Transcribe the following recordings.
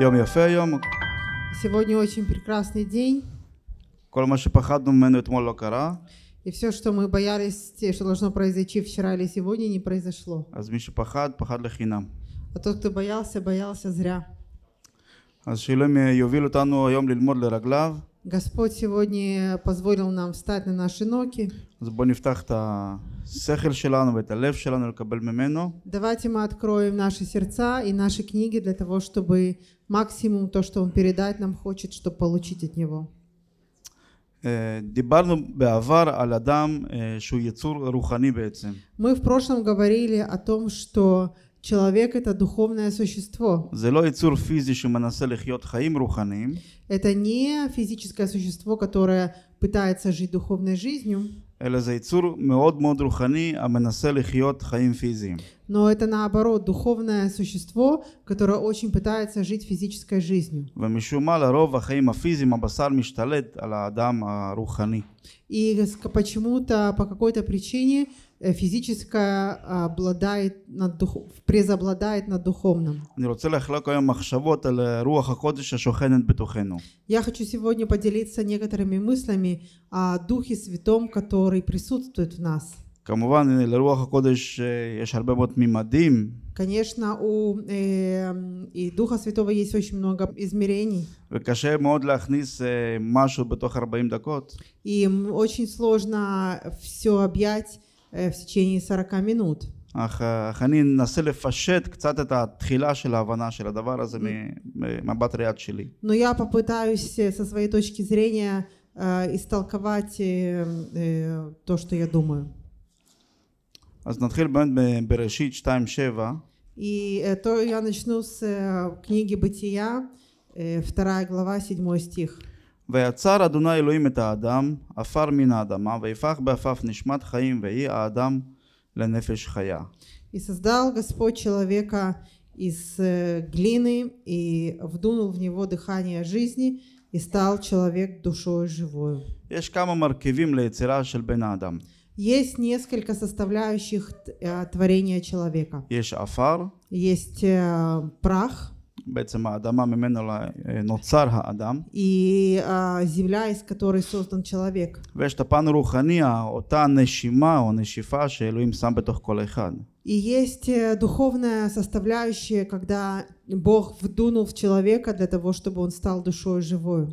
יום יפה היום. Сегодня очень прекрасный день. כל מה שפחדנו ממנו אתמול И все, что мы боялись, что должно произойти вчера или сегодня, не произошло. אז מי שפחד, פחד לחינם. А тот, кто боялся, боялся зря. אז שאלוהים יוביל אותנו היום ללמוד לרגליו. Господь сегодня позволил нам встать на наши ноги. אז השכל שלנו ואת הלב שלנו לקבל ממנו. Давайте мы откроем наши сердца и наши книги для того, чтобы максимум то, что он передать нам хочет, чтобы получить от него. דיברנו בעבר על אדם שהוא יצור רוחני בעצם. Мы в прошлом говорили о том, что человек это духовное существо. זה לא יצור פיזי שמנסה לחיות חיים רוחניים. Это не физическое существо, которое пытается жить духовной жизнью. אלא זה יצור מאוד מאוד רוחני המנסה לחיות חיים פיזיים. Но это наоборот духовное существо, которое очень пытается жить физической жизнью. ומשום מה לרוב החיים הפיזיים הבשר משתלט על האדם הרוחני. И почему-то по какой-то причине פיזיצ'יסקה э, обладает над дух... презобладает над духовным. Я хочу сегодня поделиться некоторыми мыслями о Духе Святом, который присутствует в нас. Конечно, у э, и Духа Святого есть очень много измерений. И очень сложно все объять Э, в течение 40 минут. אך, אך אני אנסה לפשט קצת את התחילה של ההבנה של הדבר הזה ממבט Но я попытаюсь э, со своей точки зрения э, истолковать то, что я думаю. אז נתחיל באמת בראשית 2.7. И то я начну с книги Бытия, вторая глава, седьмой стих. ויצר אדוני אלוהים את האדם עפר מן האדמה ויפח בעפף נשמת חיים ויהי האדם לנפש חיה. И создал Господь человека из глины и вдунул в него дыхание жизни и стал человек душой живой. Есть несколько составляющих творения человека. Есть афар. Есть прах. בעצם האדמה ממנו נוצר האדם. И а, земля, из которой создан человек. ויש את הפן הרוחני, אותה נשימה או נשיפה שאלוהים שם בתוך כל אחד. И есть э, духовная составляющая, когда Бог вдунул в человека для того, чтобы он стал душой живой.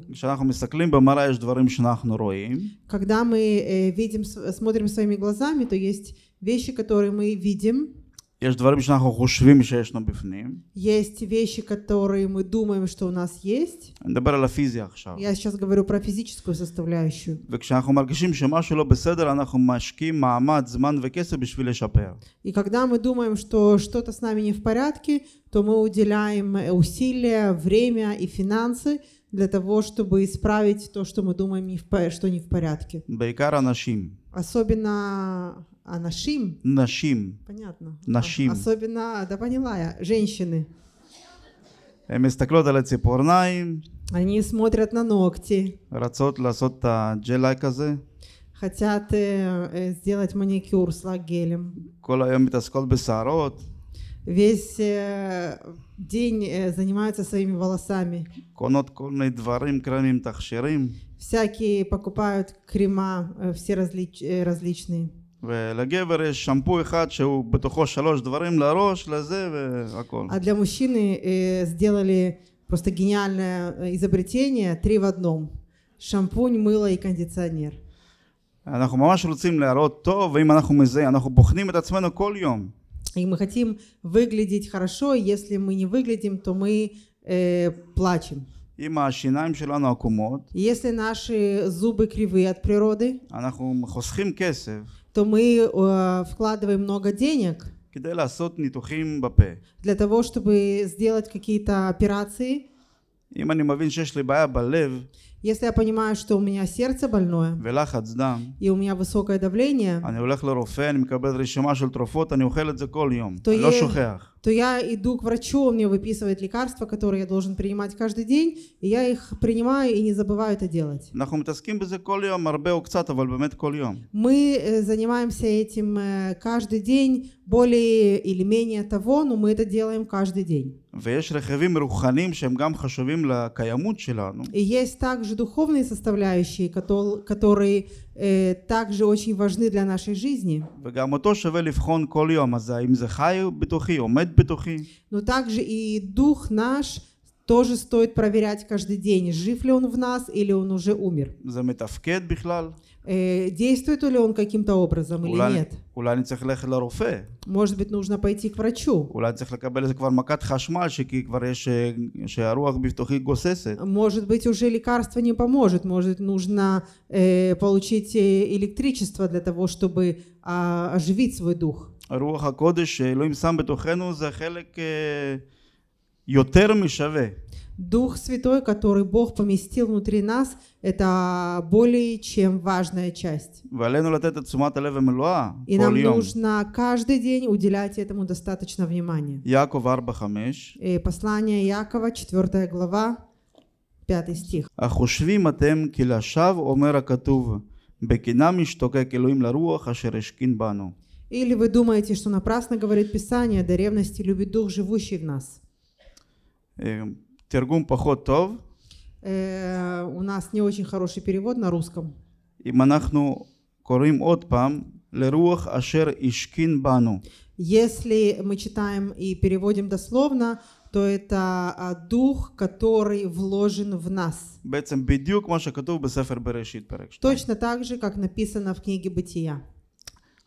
Когда мы э, видим, смотрим своими глазами, то есть вещи, которые мы видим. יש דברים שאנחנו חושבים שישנו בפנים. Есть вещи, которые мы думаем, что у нас есть. אני מדבר על הפיזיה עכשיו. Я сейчас говорю про физическую составляющую. וכשאנחנו מרגישים שמשהו לא בסדר, אנחנו משקיעים מאמץ, זמן וכסף בשביל לשפר. И когда мы думаем, что что-то с нами не в порядке, то мы уделяем усилия, время и финансы для того, чтобы исправить то, что мы думаем, что не в порядке. בעיקר אנשים. Особенно а нашим? Нашим. Понятно. נשים. особенно, да поняла я, женщины. Они смотрят на ногти, хотят сделать маникюр с лагелем. כל היום весь э, день э, занимаются своими волосами. Всякие покупают крема, э, все различ, различные. ולגבר יש שמפו אחד שהוא בתוכו שלוש דברים לראש, לזה והכל. А для мужчины לי просто гениальное איזבריטניה, три в одном. шампунь, וקונדיציונר. אנחנו ממש רוצים להראות טוב, ואם אנחנו מזה, אנחנו בוחנים את עצמנו כל יום. И мы хотим выглядеть хорошо, если мы не выглядим, то мы э, плачем. אם השיניים שלנו עקומות, если наши зубы кривые от природы, אנחנו חוסכים כסף, то мы э, вкладываем много денег, כדי לעשות ניתוחים בפה. для того, чтобы сделать какие-то операции. אם אני מבין שיש לי בעיה בלב, если я понимаю, что у меня сердце больное, דם, и у меня высокое давление, то я иду к врачу, он мне выписывает лекарства, которые я должен принимать каждый день, и я их принимаю и не забываю это делать. Мы э, занимаемся этим э, каждый день, более или менее того, но мы это делаем каждый день. ויש רכיבים רוחניים שהם גם חשובים לקיימות שלנו. И есть также духовные составляющие, которые также очень важны для нашей жизни. וגם אותו שווה לבחון כל יום, אז האם זה חי בתוכי, עומד בתוכי. Но также и дух наш тоже стоит проверять каждый день, жив ли он в нас или он уже умер. זה מתפקד בכלל. действует ли он каким-то образом или нет. אולי אני צריך ללכת לרופא. может быть нужно пойти к врачу. אולי אני צריך לקבל איזה כבר מכת חשמל כי כבר יש, שהרוח בפתוחי גוססת. может быть уже лекарство не поможет, может нужно э, получить электричество для того, чтобы э, оживить свой дух. רוח הקודש שאלוהים שם בתוכנו זה חלק אה, יותר משווה. Дух Святой, который Бог поместил внутри нас, это более чем важная часть. И нам нужно каждый день уделять этому достаточно внимания. И послание Якова, 4 глава, 5 стих. החושבים אתם כי לשווא אומר הכתוב בקנם ישתוקק אלוהים לרוח אשר Или вы думаете, что напрасно говорит Писание, до ревности любит Дух, живущий в нас. Эм, Тергум поход тов. Э, у нас не очень хороший перевод на русском. И монахну корим от пам леруах ашер ишкин бану. Если мы читаем и переводим дословно, то это а, дух, который вложен в нас. Точно так же, как написано в книге Бытия.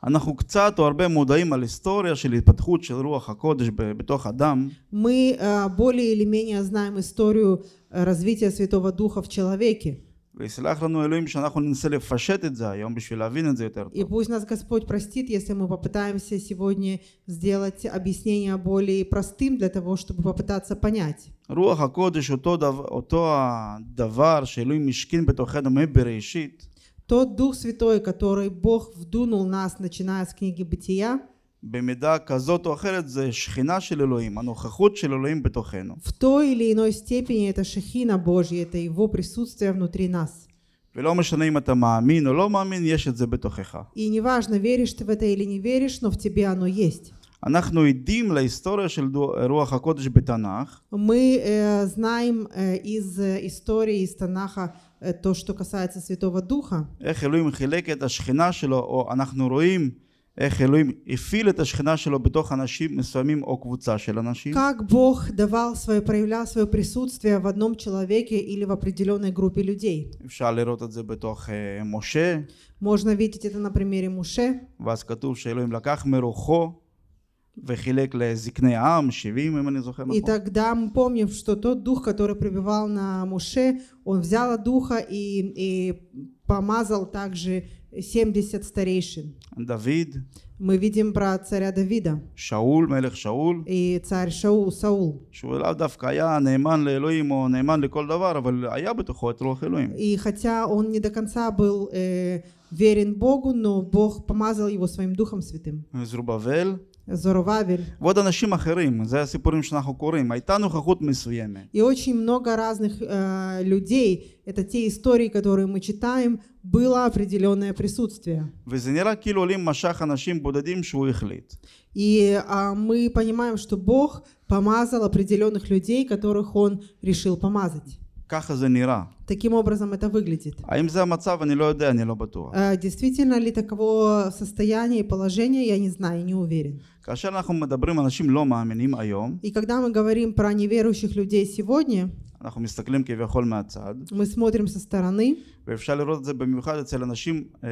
אנחנו קצת או הרבה מודעים על היסטוריה של התפתחות של רוח הקודש בתוך אדם. Мы более или менее знаем историю развития Святого Духа в человеке. ויסלח לנו אלוהים שאנחנו ננסה לפשט את זה היום בשביל להבין את זה יותר טוב. И пусть нас Господь простит, если мы попытаемся сегодня сделать объяснение более простым для того, чтобы попытаться понять. רוח הקודש אותו הדבר שאלוהים השכין בתוכנו מבראשית. тот Дух Святой, который Бог вдунул нас, начиная с книги Бытия, במידה כזאת או אחרת זה שכינה של אלוהים, הנוכחות של אלוהים בתוכנו. В той или иной степени это шехина Божья, это его присутствие внутри нас. ולא משנה אם אתה מאמין או לא מאמין, יש את זה בתוכך. И неважно, веришь ты в это или не веришь, но в тебе оно есть. אנחנו עדים להיסטוריה של רוח הקודש בתנ"ך. Мы э, знаем э, из э, истории, из Танаха, то, что касается Святого Духа. איך אלוהים חילק את השכינה שלו, או אנחנו רואים איך אלוהים הפעיל את השכינה שלו בתוך אנשים מסוימים או קבוצה של אנשים. Как Бог давал свое, проявлял свое присутствие в одном человеке или в определенной группе людей. אפשר לראות את זה בתוך אה, משה. Можно видеть это на примере Муше. ואז כתוב שאלוהים לקח מרוחו וחילק לזקני העם, 70 אם אני זוכר נכון. И тогда мы помним, что тот дух, который пребывал на Муше, он взял духа и, и помазал также 70 старейшин. Давид. Мы видим про царя Давида. שאול, מלך שאול. И царь Шаул, Саул. שהוא לאו דווקא היה נאמן לאלוהים או נאמן לכל דבר, אבל היה בתוכו את רוח אלוהים. И хотя он не до конца был э, верен Богу, но Бог помазал его своим Духом Святым. Зрубавель. זורובבל. ועוד אנשים за זה הסיפורים Айтану хахут הייתה נוכחות И очень много разных э, людей, это те истории, которые мы читаем, было определенное присутствие. וזה נראה כאילו עולים משך אנשים בודדים שהוא И э, мы понимаем, что Бог помазал определенных людей, которых Он решил помазать. ככה זה נראה. Таким образом это выглядит. האם זה המצב? אני לא יודע, אני לא בטוח. Действительно ли таково состояние и положение, я не знаю, не уверен. כאשר אנחנו מדברים, אנשים לא מאמינים היום. И когда мы говорим про неверующих людей сегодня, אנחנו מסתכלים כביכול מהצד. Мы смотрим со стороны. ואפשר לראות את זה במיוחד אצל אנשים אה,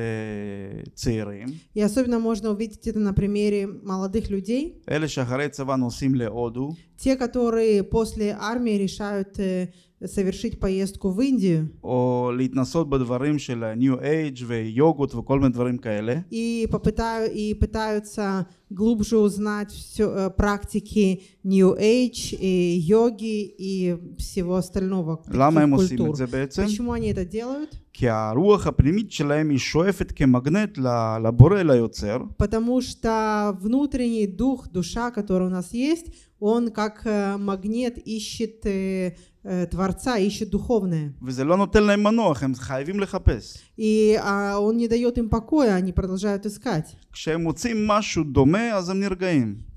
צעירים. И особенно можно увидеть это на примере молодых людей. אלה שאחרי צבא נוסעים להודו. Те, которые после армии решают э, совершить поездку в Индию. או להתנסות בדברים של ה-New Age ויוגות וכל מיני דברים כאלה. И, попытаю, и пытаются глубже узнать все, э, практики New Age, и йоги и всего остального. למה הם культур. עושים Почему они это делают? כי הרוח הפנימית שלהם היא שואפת כמגנט לבורא, ליוצר. Потому что внутренний дух, душа, который у нас есть, он как э, магнит ищет э, Э, Творца, ищут духовное. И а, он не дает им покоя, они продолжают искать. И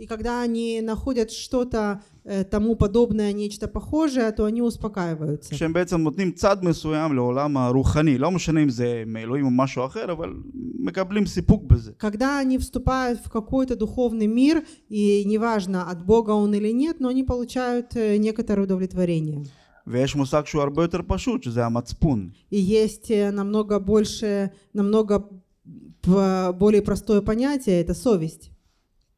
когда они находят что-то Э, тому подобное, нечто похожее, то они успокаиваются. שהם בעצם נותנים צד מסוים לעולם הרוחני, לא משנה אם זה מאלוהים או משהו אחר, אבל מקבלים סיפוק בזה. Когда они вступают в какой-то духовный мир, и неважно, от Бога он или нет, но они получают э, некоторое удовлетворение. ויש מושג שהוא הרבה יותר פשוט, שזה המצפון. И есть э, намного больше, намного более простое понятие, это совесть.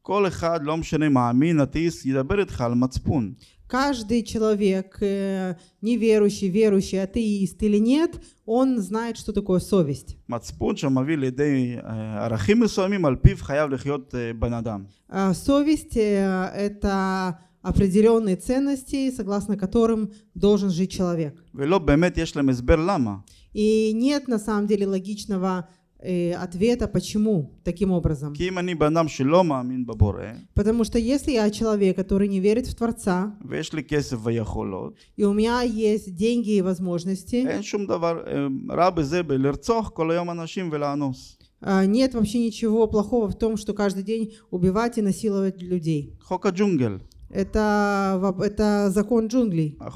כל אחד, לא משנה, מאמין, אתאיסט, ידבר איתך על מצפון. Каждый человек, э, неверующий, верующий, атеист или нет, он знает, что такое совесть. מצפון שמביא לידי ערכים מסוימים, על פיו חייב לחיות בן אדם. Совесть э, – это определенные ценности, согласно которым должен жить человек. И нет на самом деле логичного Э, ответа, почему таким образом. Потому что если я человек, который не верит в Творца, и у меня есть деньги и возможности, а, нет вообще ничего плохого в том, что каждый день убивать и насиловать людей. Это, это закон джунглей. А,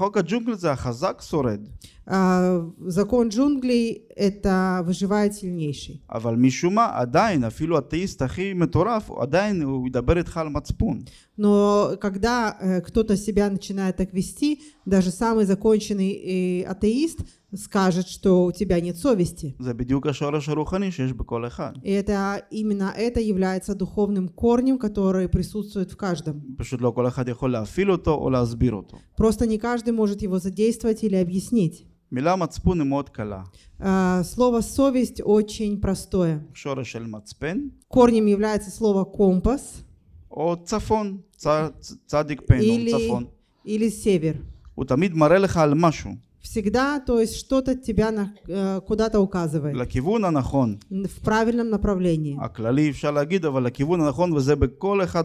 а, закон джунглей – это выживает сильнейший. אבל משום מה עדיין, אפילו האתאיסט הכי מטורף, עדיין Но когда э, кто-то себя начинает так вести, даже самый законченный э, атеист скажет, что у тебя нет совести. И это именно это является духовным корнем, который присутствует в каждом. Просто не каждый может его задействовать или объяснить. מילה מצפון היא מאוד קלה. А, слово совесть очень простое. שורש של מצפן. Корнем является слово компас. או צפון, צדיק פנו, צפון. Или север. הוא תמיד מראה לך על משהו. Всегда, то есть что-то тебя на, э, куда-то указывает. לכיוון הנכון. В правильном направлении. הכללי אפשר להגיד, אבל לכיוון הנכון, וזה בכל אחד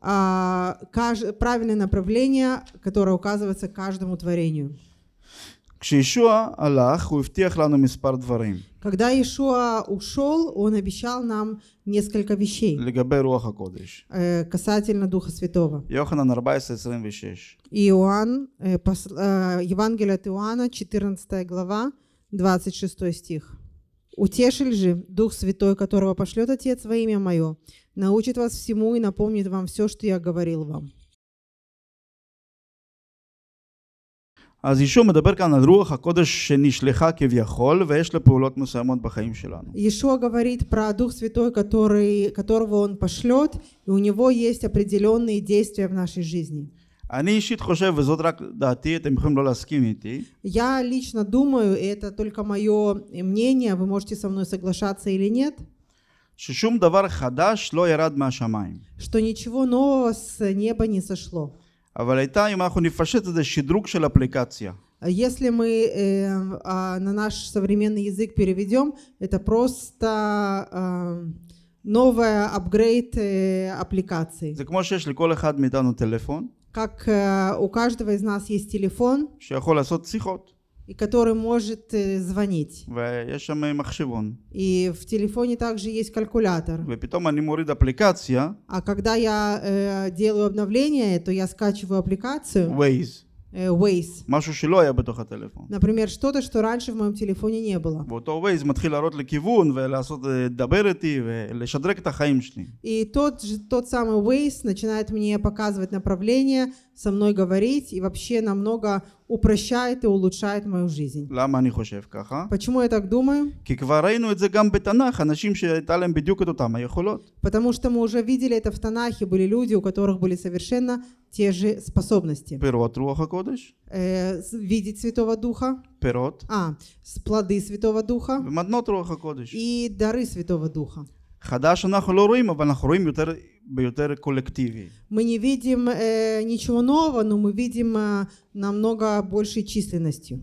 А, каж... Правильное направление, которое указывается каждому творению. כשישוע הלך הוא הבטיח לנו מספר דברים. Когда Иешуа ушел, он обещал нам несколько вещей. לגבי רוח הקודש. Э, касательно Духа Святого. יוחנן 14:26. Иоанн, э, э, Евангелие от Иоанна, 14 глава, 26 стих. «Утешиль же Дух Святой, которого пошлет Отец во имя Мое, научит вас всему и напомнит вам все, что я говорил вам». אז ישוע מדבר כאן על רוח הקודש שנשלחה כביכול ויש לה פעולות מסוימות בחיים שלנו. ישוע говорит про Дух Святой, который, которого он пошлет, и у него есть определенные действия в нашей жизни. אני אישית חושב, וזאת רק דעתי, אתם יכולים לא להסכים איתי. Я лично думаю, это только мое мнение, вы можете со мной соглашаться или нет. ששום דבר חדש לא ירד מהשמיים. Что ничего нового с неба не сошло. אבל הייתה, אם אנחנו נפשט את זה, שדרוג של אפליקציה. Если мы э, на наш современный язык переведем, это просто э, новая апгрейд э, аппликации. Как э, у каждого из нас есть телефон. и который может э, звонить. ויש שם מחשבון. И в телефоне также есть калькулятор. ופתאום אני מוריד אפליקציה. А когда я э, делаю обновление, то я скачиваю аппликацию. Waze. Э, Waze. משהו שלא היה בתוך הטלפון. например, что-то, что раньше в моем телефоне не было. ואותו Waze מתחיל להראות לי כיוון ולעשות, לדבר איתי ולשדרג את החיים שלי. и тот, тот самый Waze начинает мне показывать направление, со мной говорить и вообще намного упрощает и улучшает мою жизнь. למה אני חושב ככה? Почему я так думаю? Потому что мы уже видели это в Танахе, были люди, у которых были совершенно те же способности. פירות רוח הקודש? видеть Святого Духа. פירות. А, плоды Святого Духа. ומתנות רוח הקודש. И дары Святого Духа. חדש אנחנו לא רואים, אבל אנחנו רואים יותר ביותר коллективе. Мы не видим э, ничего нового, но мы видим э, намного большей численностью.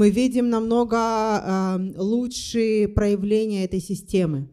Мы видим намного э, лучшие проявления этой системы.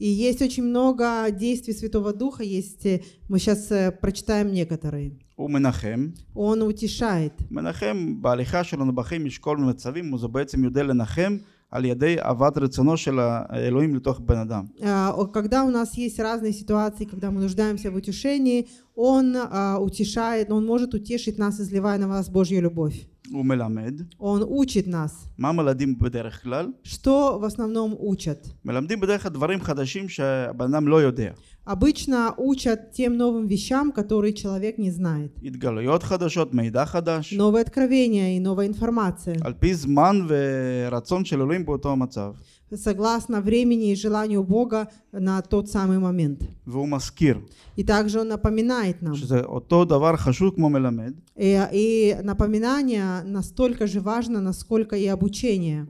И есть очень много действий Святого Духа, есть, э, мы сейчас э, прочитаем некоторые. הוא מנחם. Он утешает. מנחם בהליכה שלנו בחיים יש כל מיני מצבים, הוא בעצם יודע לנחם על ידי אהבת רצונו של האלוהים לתוך בן אדם. А, когда у нас есть разные ситуации, когда мы нуждаемся в утешении, он а, утешает, он может утешить нас, изливая на вас Божью любовь. הוא מלמד. Он учит нас. מה מלמדים בדרך כלל? Что в основном учат? מלמדים בדרך כלל דברים חדשים שהבן אדם לא יודע. Обычно учат тем новым вещам, которые человек не знает. התגלויות חדשות, מידע חדש. Новые откровения и новая информация. על פי זמן ורצון של אלוהים באותו המצב. согласно времени и желанию Бога на тот самый момент. И также он напоминает нам. И, и напоминание настолько же важно, насколько и обучение.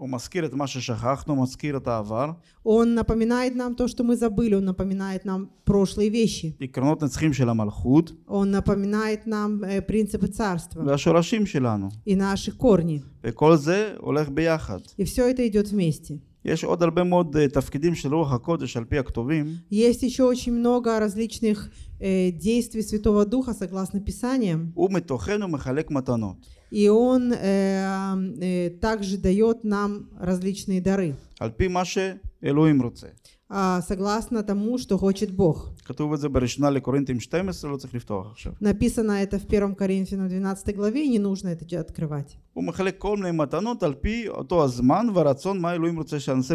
Он напоминает нам то, что мы забыли, он напоминает нам прошлые вещи. Он напоминает нам э, принципы царства. И наши корни. И все это идет вместе. יש עוד הרבה מאוד תפקידים של רוח הקודש על פי הכתובים. Есть еще очень много различных действий Святого Духа согласно Писаниям. ומתוכנו מחלק מתנות. И он также дает нам различные дары. על פי מה ש... Elohim רוצה. А, согласно тому, что хочет Бог. כתוב את זה בראשונה לקורינתים 12, לא צריך לפתוח написано это в 1 Коринфянам 12 главе, и не нужно это открывать. הוא מחלק כל מיני מתנות על פי אותו הזמן והרצון מה אלוהים רוצה שנעשה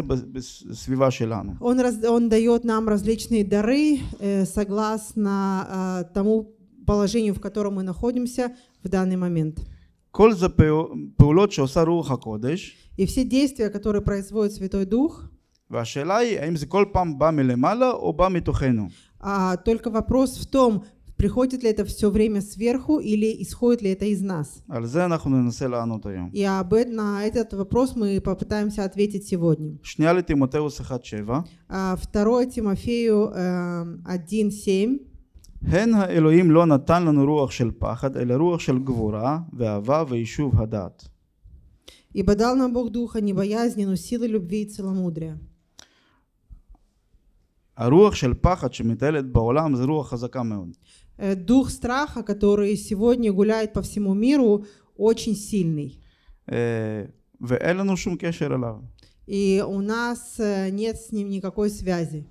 Он, он дает нам различные дары э, согласно а, тому положению, в котором мы находимся в данный момент. כל זה פעולות שעושה רוח И все действия, которые производит Святой Дух. והשאלה היא האם זה כל פעם בא מלמעלה או בא מתוכנו. А, только вопрос в том, приходит ли это все время сверху или исходит ли это из нас. И об, на этот вопрос мы попытаемся ответить сегодня. 2 а, Тимофею 1.7 эм, הן האלוהים לא נתן לנו רוח של פחד, אלא רוח של גבורה, ואהבה ויישוב הדעת. Ибо дал нам Бог духа не боязни, но силы любви и целомудрия. הרוח של פחד שמטיילת בעולם זה רוח חזקה מאוד. Дух страха, который сегодня гуляет по всему миру, очень сильный. ואין לנו שום קשר אליו. И у нас нет с ним никакой связи.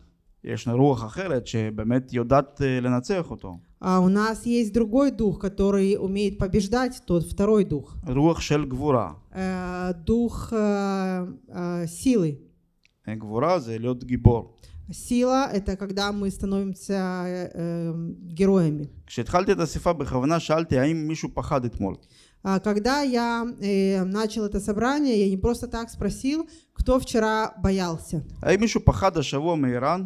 А у нас есть другой дух, который умеет побеждать, тот второй дух. Рух шель гвура. Дух силы. Гвура – это лед гибор. сила — это когда мы становимся э, эм, героями. כשהתחלתי את האספה בכוונה שאלתי האם מישהו פחד אתמול. А, когда я э, начал это собрание, я не просто так спросил, кто вчера боялся. האם מישהו פחד השבוע מאיראן?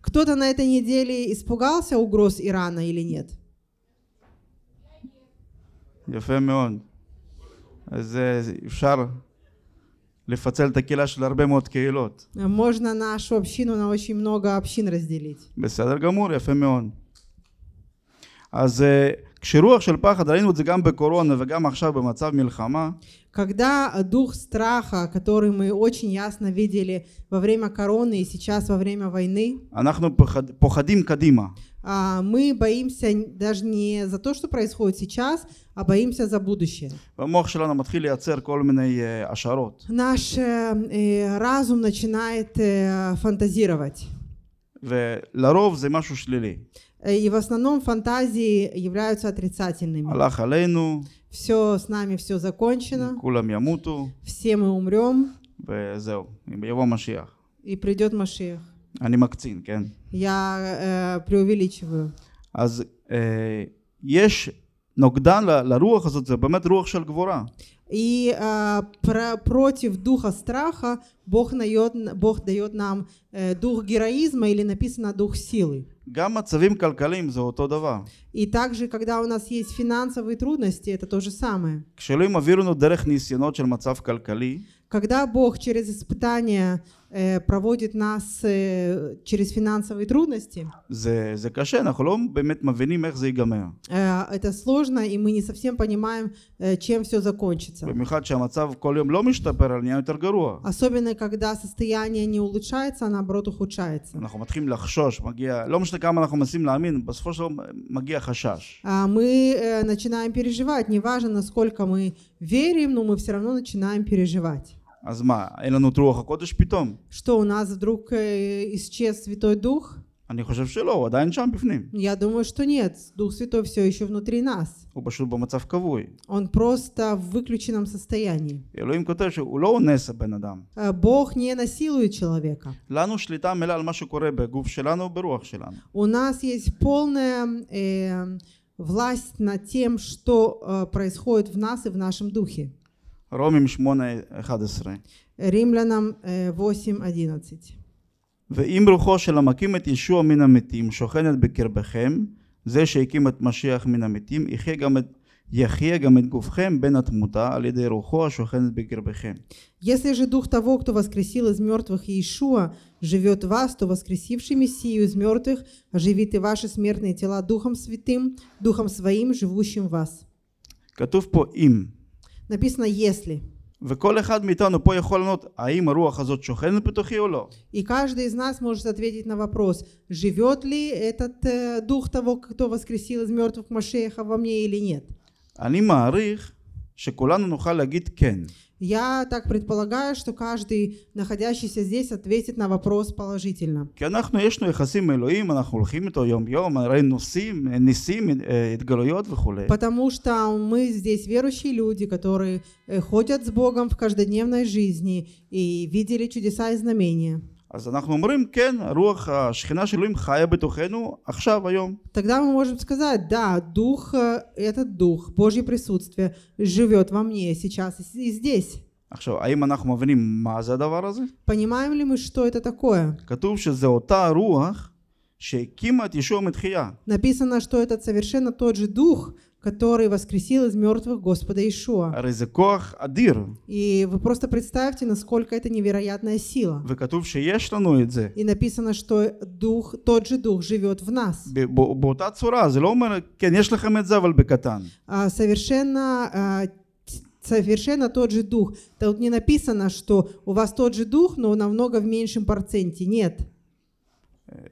Кто-то на этой неделе испугался угроз Ирана или нет? Я מאוד. אז אפשר לפצל את הקהילה של הרבה מאוד קהילות. Можно нашу общину на очень много общин разделить. בסדר גמור, יפה מאוד. אז כשרוח של פחד, ראינו את זה גם בקורונה וגם עכשיו במצב מלחמה. Когда дух страха, который мы очень ясно видели во время короны и сейчас во время войны, אנחנו פוחדים קדימה. А, мы боимся даже не за то, что происходит сейчас, а боимся за будущее. Э, Наш э, э, разум начинает э, фантазировать. Э, и в основном фантазии являются отрицательными. Все с нами, все закончено. Все мы умрем. И придет Машиях. אני מקצין, כן? Я преувеличиваю. אז יש נוגדן לרוח הזאת, זה באמת רוח של גבורה. И против духа страха Бог, дает нам дух героизма или написано дух силы. גם מצבים כלכליים זה אותו דבר. И также, когда у нас есть финансовые трудности, это то же самое. כשאלוהים מביא לנו דרך ניסיונות של מצב כלכלי, когда Бог через испытания проводит нас через финансовые трудности. Это сложно, и мы не совсем понимаем, чем все закончится. Особенно, когда состояние не улучшается, а наоборот ухудшается. Мы начинаем переживать, неважно, насколько мы верим, но мы все равно начинаем переживать. אז מה, אין לנו את רוח הקודש פתאום? Что, у нас вдруг исчез Святой Дух? אני חושב שלא, הוא עדיין שם בפנים. Я думаю, что нет. Дух Святой все еще внутри нас. הוא פשוט במצב כבוי. Он просто в выключенном состоянии. אלוהים כותב שהוא לא אונס הבן אדם. Бог не насилует человека. לנו שליטה מלאה על מה שקורה בגוף שלנו וברוח שלנו. У нас есть полная э, власть над тем, что э, происходит в нас и в нашем духе. רומים 8.11. Римлянам 8.11. ואם רוחו של המקים את ישוע מן המתים שוכנת בקרבכם, זה שהקים את משיח מן המתים, יחיה גם את Если же Дух того, кто воскресил из мертвых Иешуа, живет вас, то воскресивший Мессию из мертвых оживит и ваши смертные тела Духом Святым, Духом Своим, живущим вас. כתוב פה אם, написано «если». И каждый из нас может ответить на вопрос, живет ли этот э, дух того, кто воскресил из мертвых Машеха во мне или нет. אני שכולנו נוכל להגיד כן. Я так предполагаю, что каждый, находящийся здесь, ответит на вопрос положительно. Потому что мы здесь верующие люди, которые э, ходят с Богом в каждодневной жизни и видели чудеса и знамения. אז אנחנו אומרים כן רוח השכינה של אלוהים חיה בתוכנו עכשיו היום. Тогда мы можем сказать да дух э, этот дух Божье присутствие живет во мне сейчас и здесь. עכשיו האם אנחנו מבינים מה זה הדבר הזה? Понимаем ли мы что это такое? כתוב שזה אותה רוח שהקימה את ישוע מתחייה. Написано что этот совершенно тот же дух который воскресил из мертвых Господа Ишуа. А И вы просто представьте, насколько это невероятная сила. И написано, что дух, тот же дух живет в нас. А совершенно а, совершенно тот же дух. Тут не написано, что у вас тот же дух, но намного в меньшем проценте. Нет.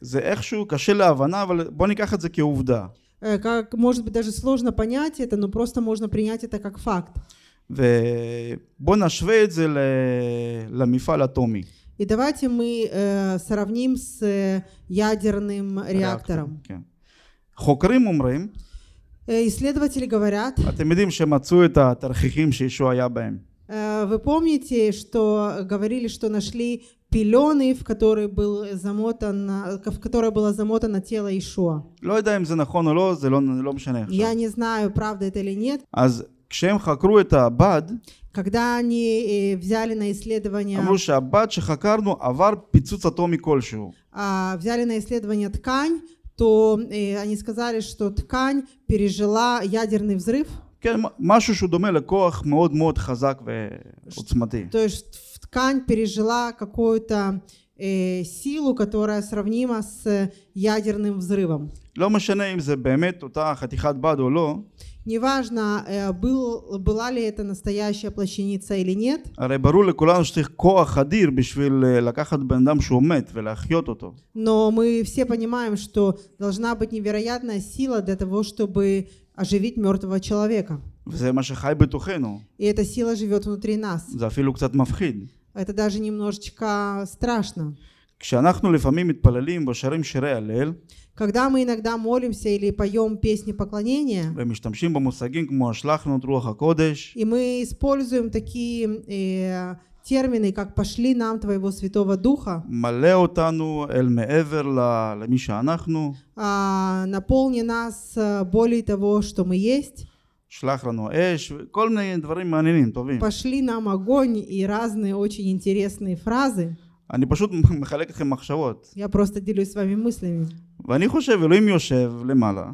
זה איכשהו קשה להבנה, אבל בוא ניקח את זה כעובדה. как, может быть, даже сложно понять это, но просто можно принять это как факт. И давайте мы э, сравним с ядерным реактором. Хокрым умрым. исследователи говорят, Вы помните, что говорили, что нашли פילוני, в которой был замотан, в которой было замотано тело Ишуа. Я не знаю, правда это или нет. когда они э, взяли на исследование... А, взяли на исследование ткань, то э, они сказали, что ткань пережила ядерный взрыв. כן, משהו שהוא דומה לכוח מאוד מאוד חזק ועוצמתי. То есть ткань пережила какую-то э, силу, которая сравнима с ядерным взрывом. לא משנה а Неважно, э, был, была ли это настоящая плащаница или нет. Э, Но мы все понимаем, что должна быть невероятная сила для того, чтобы оживить мертвого человека. И эта сила живет внутри нас это даже немножечко страшно. когда мы иногда молимся или поем песни поклонения, и мы используем такие э, термины, как «пошли нам Твоего Святого Духа», «А, наполни нас э, более того, что мы есть, שלח לנו אש, כל מיני דברים מעניינים, טובים. פשלי нам огонь и разные очень интересные фразы. אני פשוט מחלק אתכם מחשבות. Я просто делюсь с вами мыслями. ואני חושב, אלוהים יושב למעלה.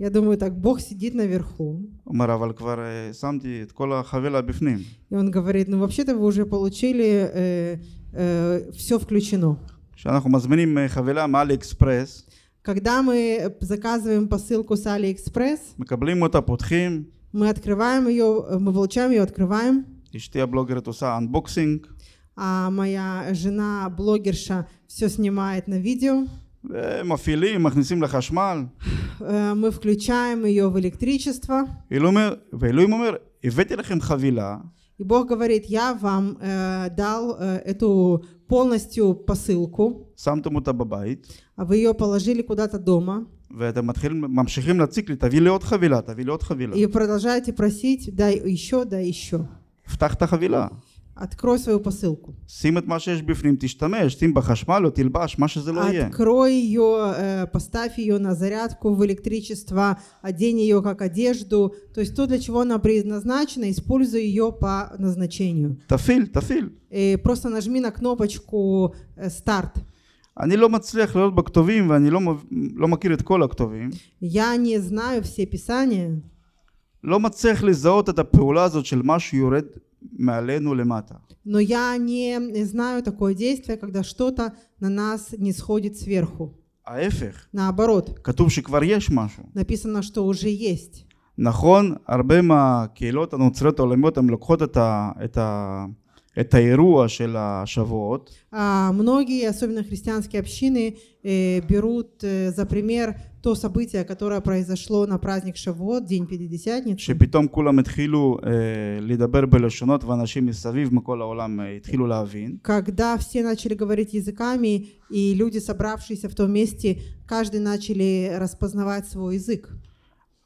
Я думаю, так, Бог сидит наверху. אומר, אבל כבר שמתי את כל החבילה בפנים. И он говорит, ну вообще-то вы уже получили, э, э, все включено. כשאנחנו מזמינים חבילה מעל אקספרס. Когда мы заказываем посылку с Алиэкспресс, мы каблим это, подхим, Мы открываем ее, мы получаем ее, открываем. И что я блогер это оса анбоксинг. А моя жена блогерша все снимает на видео. מפעילים, מכניסים לחשמל. Мы включаем ее в электричество. ואלוהים אומר, הבאתי לכם חבילה. И Бог говорит, я вам э, дал э, эту полностью посылку. Сам тому табабайт. А вы ее положили куда-то дома. ואתם מתחילים, ממשיכים להציק לי, תביא לי עוד חבילה, תביא לי עוד חבילה. И продолжаете просить, дай еще, дай еще. פתח את החבילה. Открой свою посылку. שים את מה שיש בפנים, תשתמש, שים בחשמל או תלבש, מה שזה לא יהיה. Открой ее, э, поставь ее на зарядку в электричество, одень ее как одежду, то есть то, для чего она предназначена, используй ее по назначению. תפעיל, תפעיל. Э, просто нажми на кнопочку э, «Старт». אני לא מצליח להיות בכתובים ואני לא, לא מכיר את כל הכתובים. Я не знаю все писания. לא מצליח לזהות את הפעולה הזאת של מה שיורד מעלינו למטה. Но я не знаю такое действие, когда что-то на нас не сходит сверху. ההפך. наоборот. כתוב שכבר יש משהו. Написано, что уже есть. נכון, הרבה מהקהילות הנוצריות העולמיות הן לוקחות את ה... את ה את האירוע של השבועות. А, многие, особенно христианские общины, э, берут э, за пример то событие, которое произошло на праздник Шавуот, День Пятидесятницы. שפתאום כולם התחילו э, לדבר בלשונות ואנשים מסביב מכל העולם התחילו להבין. Когда все начали говорить языками и люди, собравшиеся в том месте, каждый начали распознавать свой язык.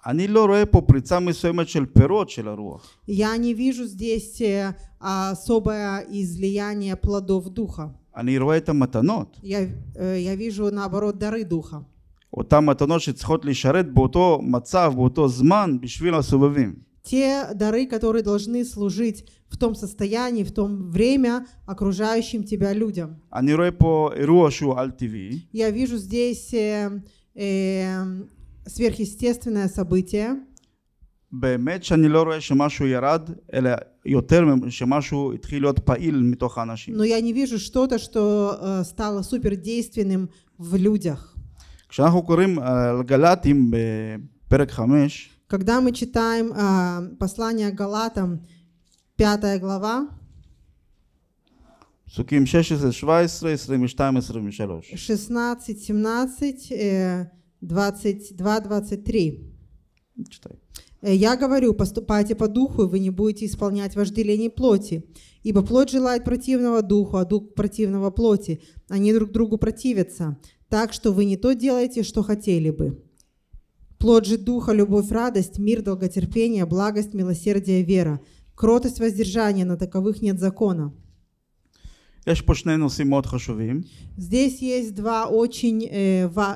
אני לא רואה פה פריצה מסוימת של פירות של הרוח. Я не вижу здесь особое излияние плодов духа. אני רואה את המתנות. Я, вижу наоборот дары духа. אותן מתנות שצריכות לשרת באותו מצב, באותו זמן, בשביל הסובבים. Те дары, которые должны служить в том состоянии, в том время окружающим тебя людям. Я вижу здесь э, э, сверхъестественное событие. באמת שאני לא רואה שמשהו ירד, אלא יותר שמשהו התחיל להיות פעיל מתוך האנשים. Но я не вижу что-то, что стало супердейственным в людях. כשאנחנו קוראים על גל"טים בפרק 5, Когда мы читаем uh, послание Галатам, 5 глава, פסוקים 16, 17, 23. 16, 17, 22-23. Читай. Э, «Я говорю, поступайте по духу, и вы не будете исполнять вожделений плоти. Ибо плоть желает противного духу, а дух противного плоти. Они друг другу противятся, так что вы не то делаете, что хотели бы. Плод же духа – любовь, радость, мир, долготерпение, благость, милосердие, вера. Кротость, воздержание, на таковых нет закона. יש פה שני נושאים מאוד חשובים. Здесь есть два очень,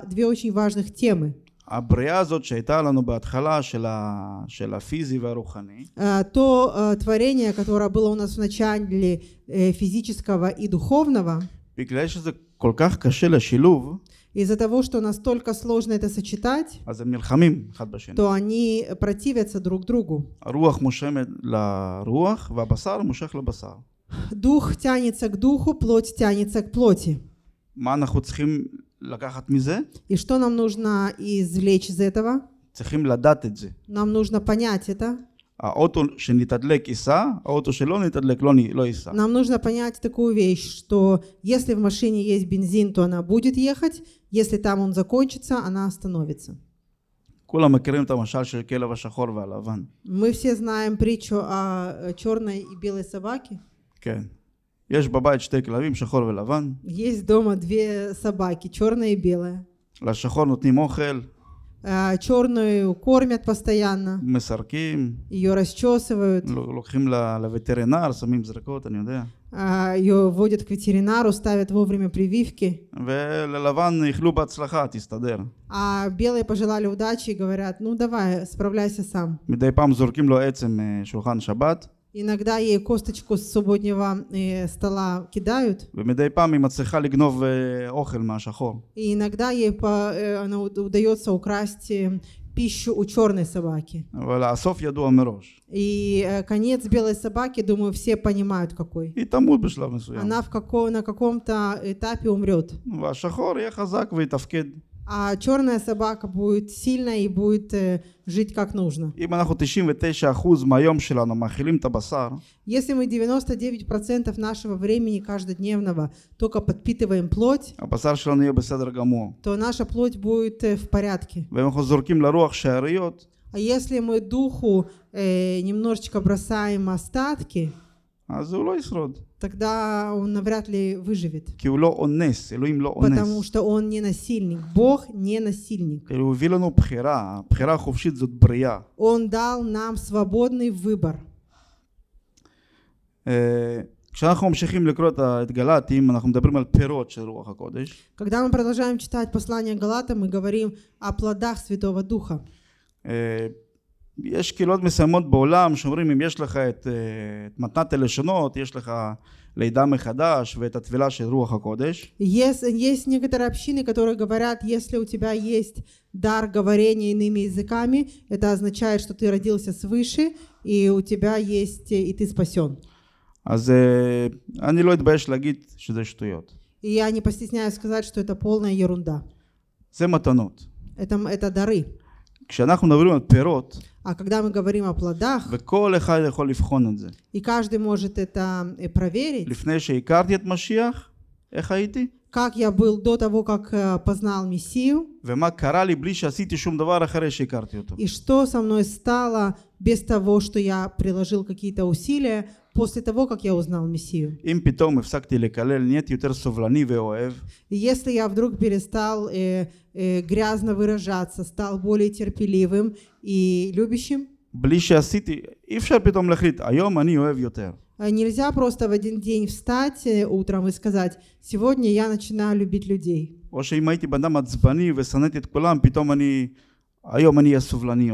две очень важных темы. הבריאה הזאת שהייתה לנו בהתחלה של, ה, של הפיזי והרוחני. То творение, которое было у нас в начале физического и духовного. בגלל שזה כל כך קשה לשילוב. Из-за того, что настолько сложно это сочетать, то они противятся друг другу. дух тянется к духу, плоть тянется к плоти. И что нам нужно извлечь из этого? Нам нужно понять это. А а нам нужно понять такую вещь, что если в машине есть бензин, то она будет ехать, если там он закончится, она остановится. Мы все знаем притчу о э, черной и белой собаке. כן. יש בבית שתי כלבים, שחור ולבן. Есть дома две собаки, черная и белая. לשחור נותנים אוכל, А, Черную кормят постоянно, מסרקים, ее расчесывают, לוקחים ל- לווטרינר, שמים זרקות, אני יודע. а, ее водят к ветеринару, ставят вовремя прививки. וללבן איחלו בהצלחה, תסתדר. А белые пожелали удачи и говорят, ну давай, справляйся сам. מדי פעם זורקים לו עצם אה, שולחן שבת, Иногда ей косточку с субботнего э, стола кидают. ומדי פעם היא מצליחה לגנוב э, אוכל מהשחור. И иногда ей э, она удается украсть пищу у черной собаки. אבל הסוף ידוע מראש. И конец белой собаки, думаю, все понимают какой. היא תמות בשלב מסוים. Она в како- на каком-то этапе умрет. я хазак вы тавкед а черная собака будет сильная и будет э, жить как нужно. Если мы 99% нашего времени каждодневного только подпитываем плоть, то наша плоть будет э, в порядке. А если мы духу э, немножечко бросаем остатки, אז הוא לא ישרוד. Тогда он навряд ли выживет. כי הוא לא אונס, אלוהים לא אונס. Потому что он не насильник. Бог не насильник. הוא הביא לנו בחירה, הבחירה החופשית זאת בריאה. Он дал нам свободный выбор. כשאנחנו ממשיכים לקרוא את גל"טים אנחנו מדברים על פירות של רוח הקודש. Когда мы продолжаем читать послание Галатам мы говорим о плодах Святого Духа. יש קהילות מסוימות בעולם שאומרים אם יש לך את, את מתנת הלשונות, יש לך לידה מחדש ואת הטבילה של רוח הקודש. Есть, есть некоторые общины, которые говорят, если у тебя есть дар говорения иными языками, это означает, что ты родился свыше, и у тебя есть, и ты спасен. אז אני לא אתבייש להגיד שזה שטויות. И я не постесняюсь сказать, что это полная ерунда. זה מתנות. Это, это дары. כשאנחנו מדברים על פירות, А когда мы говорим о плодах, и каждый может это э, проверить, לפני שהכרתי את משיח, איך как я был до того, как э, познал Мессию, ומה קרה לי בלי שעשיתי שום דבר אחרי שהכרתי и что со мной стало без того, что я приложил какие-то усилия после того, как я узнал Мессию. אם פתאום הפסקתי לקלל, נהייתי יותר סובלני ואוהב. Если я вдруг перестал э, э, грязно выражаться, стал более терпеливым и любящим. בלי שעשיתי, אי אפשר פתאום להחליט, היום אני אוהב יותר. Нельзя просто в один день встать э, утром и сказать, сегодня я начинаю любить людей. או שאם הייתי בן אדם עצבני ושנאתי את כולם, פתאום אני, היום אני אהיה סובלני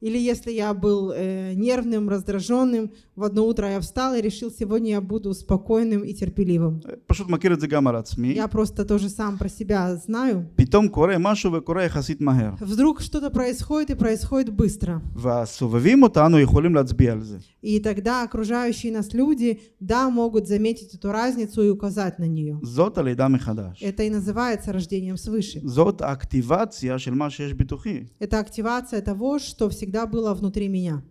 или если я был э, нервным, раздраженным, в одно утро я встал и решил, сегодня я буду спокойным и терпеливым. Я просто тоже сам про себя знаю. Питом Машу хасит Вдруг что-то происходит и происходит быстро. И тогда окружающие нас люди, да, могут заметить эту разницу и указать на нее. Зота ли Это и называется рождением свыше. Зот активация, битухи. Это активация того, что всегда всегда было внутри меня.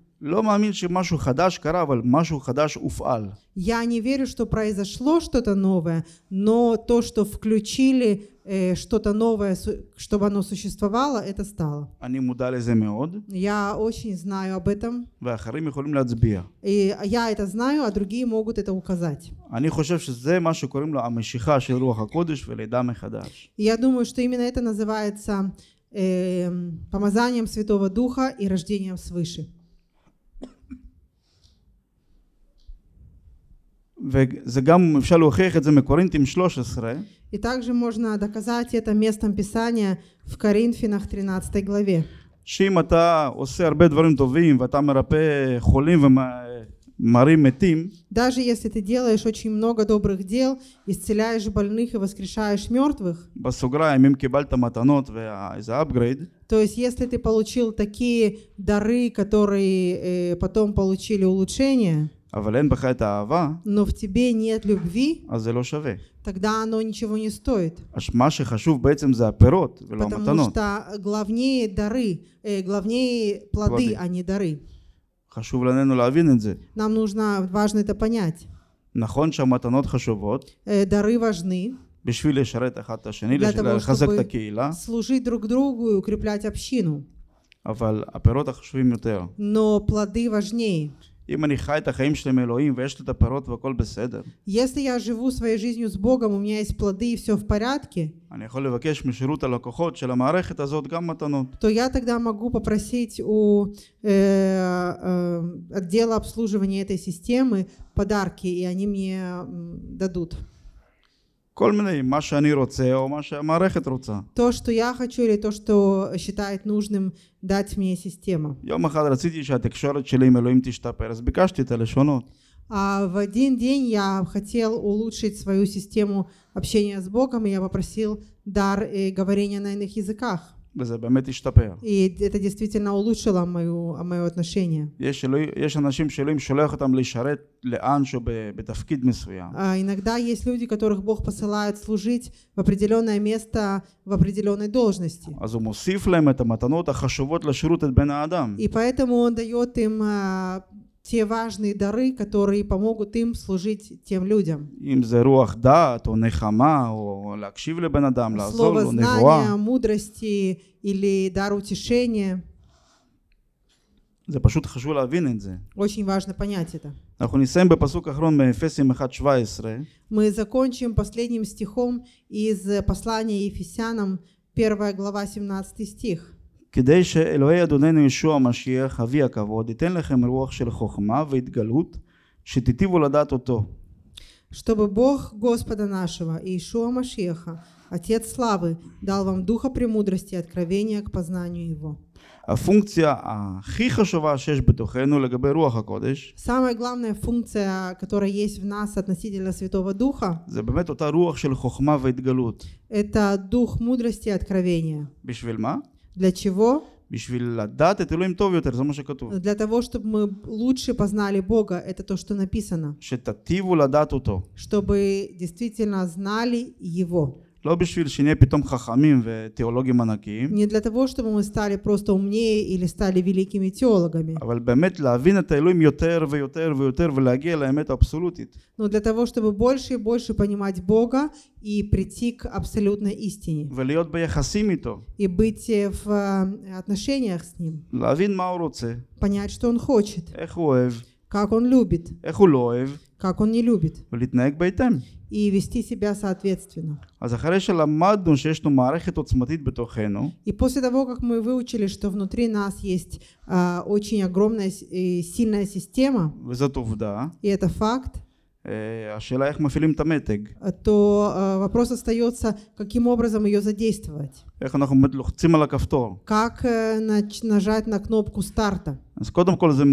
Я не верю, что произошло что-то новое, но то, что включили э, что-то новое, чтобы оно существовало, это стало. Я очень знаю об этом. И я это знаю, а другие могут это указать. Я думаю, что именно это называется э, помазанием Святого Духа и рождением свыше. И также можно доказать это местом Писания в Коринфянах 13 главе. שאם אתה עושה הרבה דברים טובים ואתה מרפא חולים ומה... даже если ты делаешь очень много добрых дел, исцеляешь больных и воскрешаешь мертвых, а, то есть если ты получил такие дары, которые э, потом получили улучшение, а но в тебе нет любви, а тогда оно ничего не стоит. потому Потому что главнее дары, э, главнее плоды, плоды, а не дары. חשוב לנו להבין את זה. Нам нужно, важно это понять. נכון שהמתנות חשובות. דרי э, важны. בשביל לשרת אחד את השני, לחזק את הקהילה. служить друг другу и укреплять общину. אבל הפירות החשובים יותר. Но плоды важнее. אם אני חי את החיים שלי עם אלוהים ויש לי את הפירות והכל בסדר. Если я живу своей жизнью с Богом, у меня есть плоды и все в порядке. אני יכול לבקש משירות הלקוחות של המערכת הזאת גם מתנות. То я тогда могу попросить у э, э, отдела обслуживания этой системы подарки, и они мне дадут. כל מיני, מה שאני רוצה או מה שהמערכת רוצה. То, что я хочу или то, что считает нужным дать мне система. יום אחד רציתי שהתקשורת שלי עם אלוהים תשתפר, אז ביקשתי את הלשונות. А в один день я хотел улучшить свою систему общения с Богом, и я попросил дар говорения на иных языках. И это действительно улучшило мою, мое отношение. Иногда есть люди, которых Бог посылает служить в определенное место, в определенной должности. И поэтому он дает им те важные дары, которые помогут им служить тем людям. Им нехама Слово знания, мудрости или дар утешения. זה פשוט חשוב Очень важно понять это. אנחנו נסיים בפסוק האחרון מאפסים 1.17. Мы закончим последним стихом из послания Ефесянам, 1 глава, 17 стих. כדי שאלוהי אדוננו ישוע המשיח אבי הכבוד ייתן לכם רוח של חוכמה והתגלות שתיטיבו לדעת אותו. чтобы Бог Господа нашего и Ишуа Машеха, Отец Славы, дал вам духа премудрости и откровения к познанию Его. הפונקציה הכי חשובה Самая главная функция, которая есть в нас относительно Святого Духа, זה это дух мудрости и откровения. בשביל מה? Для чего? בשביל לדעת את אלוהים טוב יותר, זה מה שכתוב. Для того, чтобы мы лучше познали Бога, это то, что написано. שתטיבו לדעת אותו. Чтобы действительно знали Его. לא בשביל שנהיה פתאום חכמים ותיאולוגים ענקיים. Не для того, чтобы мы стали просто умнее или стали великими теологами. אבל באמת להבין את האלוהים יותר ויותר ויותר ולהגיע לאמת האבסולוטית. Но для того, чтобы больше и больше понимать Бога и прийти к абсолютной истине. ולהיות ביחסים איתו. И быть в отношениях с ним. להבין מה הוא רוצה. Понять, что он хочет. איך הוא אוהב. Как он любит. איך הוא לא אוהב. Как он не любит. ולהתנהג בהתאם. и вести себя соответственно. А и после того, как мы выучили, что внутри нас есть э, очень огромная и сильная система, и это факт, השאלה איך מפעילים את המתג. то э, вопрос остается, каким образом ее задействовать. как э, нажать на кнопку старта. אז קודם כל זה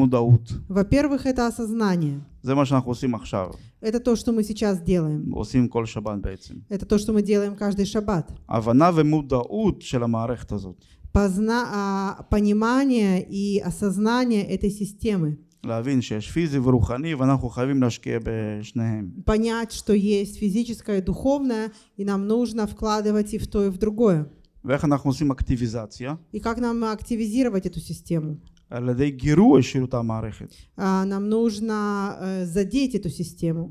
во-первых, это осознание. זה מה שאנחנו עושים עכשיו. Это то, что мы сейчас делаем. עושים כל שבת בעצם. Это то, что мы делаем каждый шаббат. הבנה ומודעות של המערכת הזאת. Позна... А, понимание и осознание этой системы. להבין שיש פיזי ורוחני ואנחנו חייבים להשקיע בשניהם. понять, что есть физическое и духовное, и нам нужно вкладывать и в то, и в другое. ואיך אנחנו עושים אקטיביזציה? И как нам активизировать эту систему? על ידי גירוי שירות המערכת. нам нужно э, задеть эту систему.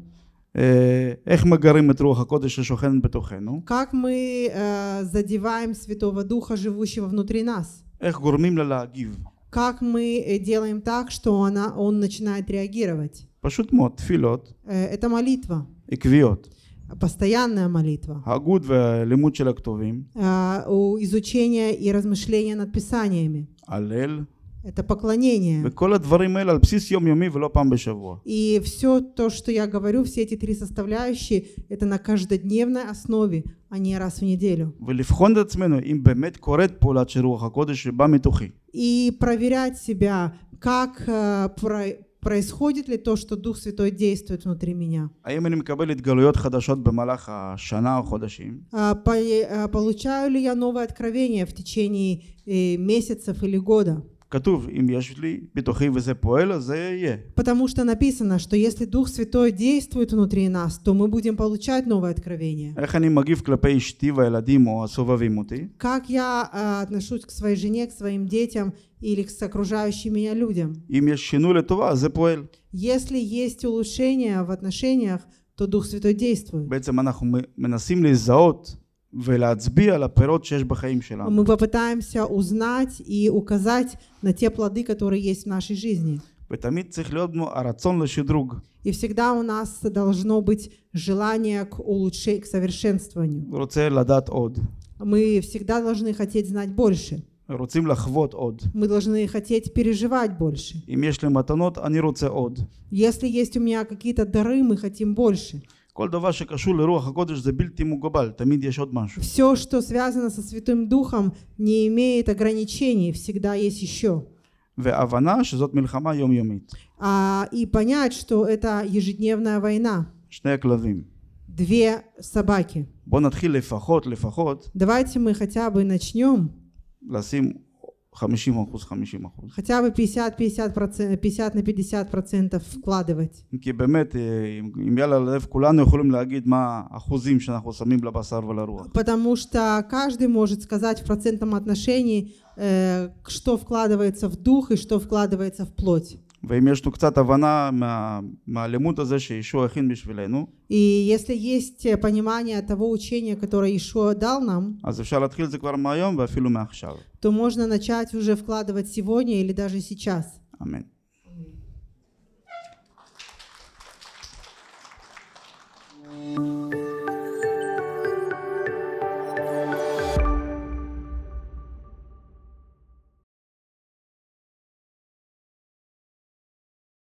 איך מגרים את רוח הקודש ששוכן בתוכנו? как мы э, задеваем Святого Духа, живущего внутри нас? איך גורמים לה להגיב? как мы э, делаем так, что она, он начинает реагировать? פשוט מאוד, תפילות. это молитва. עקביות. постоянная молитва. הגות והלימוד של הכתובים. изучение и размышления над писаниями. הלל. Это поклонение. И все то, что я говорю, все эти три составляющие, это на каждодневной основе, а не раз в неделю. И проверять себя, как э, происходит ли то, что Дух Святой действует внутри меня? А, а, получаю ли я новое откровение в течение э, месяцев или года? Потому что написано, что если Дух Святой действует внутри нас, то мы будем получать новое откровение. Как я uh, отношусь к своей жене, к своим детям или к окружающим меня людям? А если есть улучшение в отношениях, то Дух Святой действует. בעצם אנחנו מנסים לזהות ולהצביע על הפירות שיש בחיים שלנו. Мы попытаемся узнать и указать на те плоды, которые есть в нашей жизни. ותמיד צריך להיות הרצון לשדרוג. И всегда у нас должно быть желание к улучшению, к совершенствованию. רוצה לדעת עוד. Мы всегда должны хотеть знать больше. רוצים לחוות עוד. Мы должны хотеть переживать больше. אם יש לי מתנות, אני Если есть у меня какие-то дары, мы хотим больше. כל דבר שקשור לרוח הקודש זה בלתי מוגבל, תמיד יש עוד משהו. Все, что связано со Святым Духом, не имеет ограничений, всегда есть еще. והבנה שזאת מלחמה יומיומית. А, и понять, что это ежедневная война. שני הכלבים. Две собаки. בוא נתחיל לפחות, Давайте мы хотя бы начнем. 50 אחוז, 50 אחוז. Хотя бы 50, 50, на 50 процентов вкладывать. כי באמת, עם יד על כולנו יכולים להגיד מה האחוזים שאנחנו שמים לבשר ולרוח. Потому что каждый может сказать в процентном отношении, что вкладывается в дух и что вкладывается в плоть. ואם יש לו קצת הבנה מהלימוד הזה שישוע הכין בשבילנו. И если есть понимание того учения, которое Ишуа дал нам, то можно начать уже вкладывать сегодня или даже сейчас. Аминь.